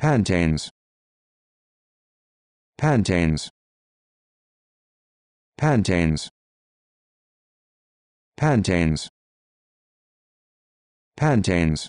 Pantanes. Pantanes. Pantanes. Pantanes. Pantanes.